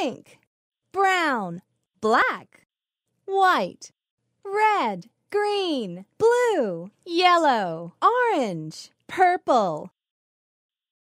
pink, brown, black, white, red, green, blue, yellow, orange, purple.